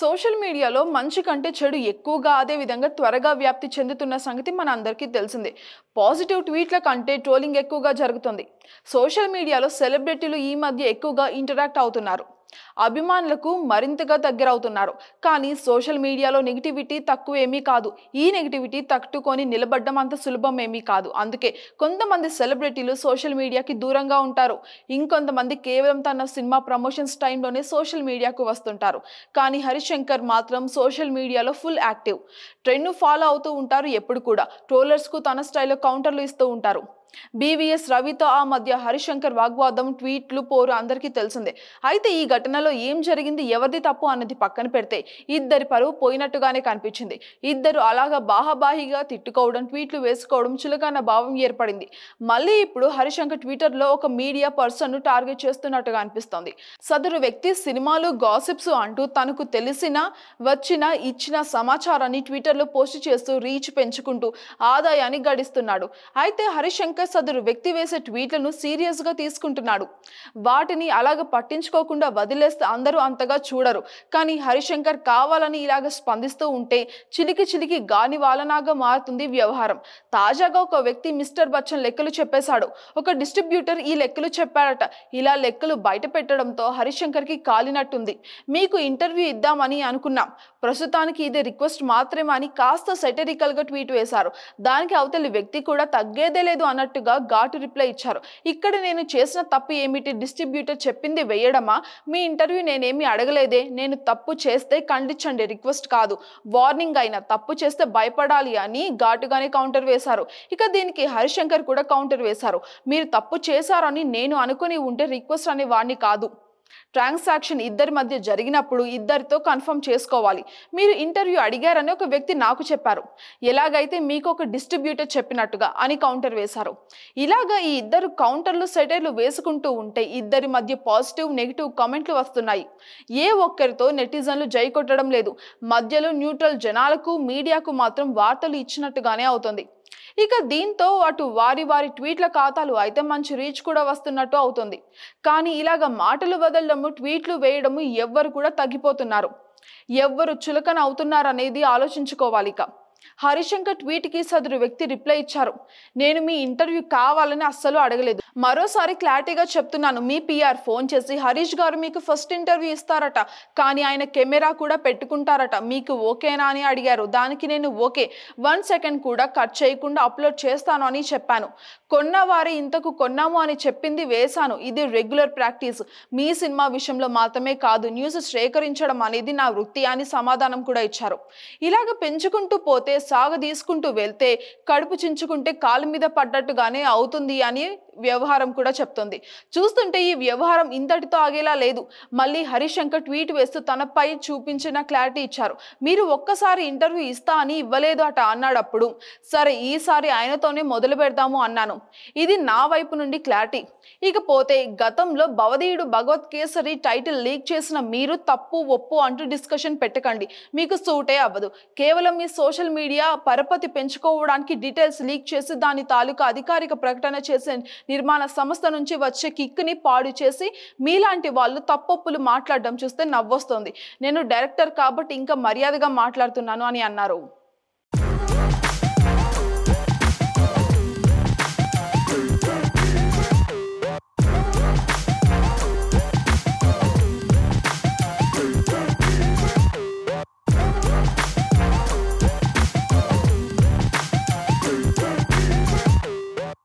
social మీడియాలో మంచి కంటే చెడు ఎక్కువగా అదేవిధంగా త్వరగా వ్యాప్తి చెందుతున్న సంగతి మన అందరికీ తెలిసిందే పాజిటివ్ ట్వీట్ల కంటే ట్రోలింగ్ ఎక్కువగా జరుగుతుంది సోషల్ మీడియాలో సెలబ్రిటీలు ఈ మధ్య ఎక్కువగా ఇంటరాక్ట్ అవుతున్నారు అభిమానులకు మరింతగా దగ్గరవుతున్నారు కానీ సోషల్ మీడియాలో నెగిటివిటీ తక్కువేమీ కాదు ఈ నెగిటివిటీ తట్టుకొని నిలబడడం అంత సులభం ఏమీ కాదు అందుకే కొంతమంది సెలబ్రిటీలు సోషల్ మీడియాకి దూరంగా ఉంటారు ఇంకొంతమంది కేవలం తన సినిమా ప్రమోషన్స్ టైంలోనే సోషల్ మీడియాకు వస్తుంటారు కానీ హరిశంకర్ మాత్రం సోషల్ మీడియాలో ఫుల్ యాక్టివ్ ట్రెండ్ను ఫాలో అవుతూ ఉంటారు ఎప్పుడు కూడా ట్రోలర్స్కు తన స్టైల్లో కౌంటర్లు ఇస్తూ ఉంటారు బీవీఎస్ రవితో ఆ మధ్య హరిశంకర్ వాగ్వాదం ట్వీట్లు పోరు అందరికీ తెలిసిందే అయితే ఈ ఘటనలో ఏం జరిగింది ఎవరిది తప్పు అన్నది పక్కన పెడితే ఇద్దరి పరువు పోయినట్టుగానే కనిపించింది ఇద్దరు అలాగా బాహాబాహిగా తిట్టుకోవడం ట్వీట్లు వేసుకోవడం చులకన భావం ఏర్పడింది మళ్ళీ ఇప్పుడు హరిశంకర్ ట్విట్టర్లో ఒక మీడియా పర్సన్ను టార్గెట్ చేస్తున్నట్టుగా అనిపిస్తోంది సదరు వ్యక్తి సినిమాలు గాసిప్స్ అంటూ తనకు తెలిసిన వచ్చిన ఇచ్చిన సమాచారాన్ని ట్విట్టర్లో పోస్ట్ చేస్తూ రీచ్ పెంచుకుంటూ ఆదాయాన్ని గడిస్తున్నాడు అయితే హరిశంకర్ సదరు వ్యక్తి వేసే ట్వీట్లను సీరియస్గా తీసుకుంటున్నాడు వాటిని అలాగ పట్టించుకోకుండా వదిలేస్తే అందరూ అంతగా చూడరు కానీ హరిశంకర్ కావాలని ఇలాగ స్పందిస్తూ ఉంటే చిలికి చిలికి గాని వాలనాగా మారుతుంది వ్యవహారం తాజాగా ఒక వ్యక్తి మిస్టర్ బచ్చన్ లెక్కలు చెప్పేశాడు ఒక డిస్ట్రిబ్యూటర్ ఈ లెక్కలు చెప్పాడట ఇలా లెక్కలు బయట పెట్టడంతో హరిశంకర్కి కాలినట్టుంది మీకు ఇంటర్వ్యూ ఇద్దామని అనుకున్నాం ప్రస్తుతానికి ఇది రిక్వెస్ట్ మాత్రమే అని కాస్త సెటరికల్గా ట్వీట్ వేశారు దానికి అవతలి వ్యక్తి కూడా తగ్గేదే లేదు అన్నట్టు అన్నట్టుగా ఘాటు రిప్లై ఇచ్చారు ఇక్కడ నేను చేసిన తప్పు ఏమిటి డిస్ట్రిబ్యూటర్ చెప్పింది వేయడమా మీ ఇంటర్వ్యూ నేనేమి అడగలేదే నేను తప్పు చేస్తే ఖండించండి రిక్వెస్ట్ కాదు వార్నింగ్ అయినా తప్పు చేస్తే భయపడాలి అని ఘాటుగానే కౌంటర్ వేశారు ఇక దీనికి హరిశంకర్ కూడా కౌంటర్ వేశారు మీరు తప్పు చేశారని నేను అనుకుని ఉంటే రిక్వెస్ట్ అనే వాడిని కాదు ట్రాన్సాక్షన్ ఇద్దరి మధ్య జరిగినప్పుడు ఇద్దరితో కన్ఫర్మ్ చేసుకోవాలి మీరు ఇంటర్వ్యూ అడిగారని ఒక వ్యక్తి నాకు చెప్పారు ఎలాగైతే మీకు ఒక డిస్ట్రిబ్యూటర్ చెప్పినట్టుగా అని కౌంటర్ వేశారు ఇలాగ ఈ ఇద్దరు కౌంటర్లు సెటైర్లు వేసుకుంటూ ఉంటే ఇద్దరి మధ్య పాజిటివ్ నెగిటివ్ కామెంట్లు వస్తున్నాయి ఏ ఒక్కరితో నెటిజన్లు జై కొట్టడం లేదు మధ్యలో న్యూట్రల్ జనాలకు మీడియాకు మాత్రం వార్తలు ఇచ్చినట్టుగానే అవుతుంది ఇక దీంతో అటు వారి వారి ట్వీట్ల ఖాతాలు అయితే మంచి రీచ్ కూడా వస్తున్నట్టు అవుతుంది కానీ ఇలాగ మాటలు వదలడము ట్వీట్లు వేయడము ఎవ్వరు కూడా తగ్గిపోతున్నారు ఎవ్వరు చులకన అవుతున్నారనేది ఆలోచించుకోవాలి ఇక హరిశంకర్ ట్వీట్ కి సదరు వ్యక్తి రిప్లై ఇచ్చారు నేను మీ ఇంటర్వ్యూ కావాలని అస్సలు అడగలేదు మరోసారి క్లారిటీగా చెప్తున్నాను మీ పిఆర్ ఫోన్ చేసి హరీష్ గారు మీకు ఫస్ట్ ఇంటర్వ్యూ ఇస్తారట కానీ ఆయన కెమెరా కూడా పెట్టుకుంటారట మీకు ఓకేనా అని అడిగారు దానికి నేను ఓకే వన్ సెకండ్ కూడా కట్ చేయకుండా అప్లోడ్ చేస్తాను అని చెప్పాను కొన్నవారి ఇంతకు కొన్నాము అని చెప్పింది వేశాను ఇది రెగ్యులర్ ప్రాక్టీస్ మీ సినిమా విషయంలో మాత్రమే కాదు న్యూస్ సేకరించడం అనేది నా వృత్తి అని సమాధానం కూడా ఇచ్చారు ఇలాగ పెంచుకుంటూ పోతే సాగ తీసుకుంటూ వెళ్తే కడుపు చించుకుంటే కాలు మీద పడ్డట్టుగానే అవుతుంది అని వ్యవహారం కూడా చెప్తుంది చూస్తుంటే ఈ వ్యవహారం ఇంతటితో ఆగేలా లేదు మళ్ళీ హరిశంకర్ ట్వీట్ వేస్తూ తనపై చూపించిన క్లారిటీ ఇచ్చారు మీరు ఒక్కసారి ఇంటర్వ్యూ ఇస్తా అని ఇవ్వలేదు అట అన్నాడు అప్పుడు సరే ఈసారి ఆయనతోనే మొదలు పెడదాము అన్నాను ఇది నా వైపు నుండి క్లారిటీ ఇకపోతే గతంలో భవదీయుడు భగవత్ కేసరి టైటిల్ లీక్ చేసిన మీరు తప్పు ఒప్పు అంటూ డిస్కషన్ పెట్టకండి మీకు సూటే అవ్వదు కేవలం మీ సోషల్ మీడియా పరపతి పెంచుకోవడానికి డీటెయిల్స్ లీక్ చేసి దాని తాలూకా అధికారిక ప్రకటన చేసే నిర్మాణ సంస్థ నుంచి వచ్చే కిక్ని పాడు చేసి మీలాంటి వాళ్ళు తప్పొప్పులు మాట్లాడడం చూస్తే నవ్వొస్తుంది నేను డైరెక్టర్ కాబట్టి ఇంకా మర్యాదగా మాట్లాడుతున్నాను అని అన్నారు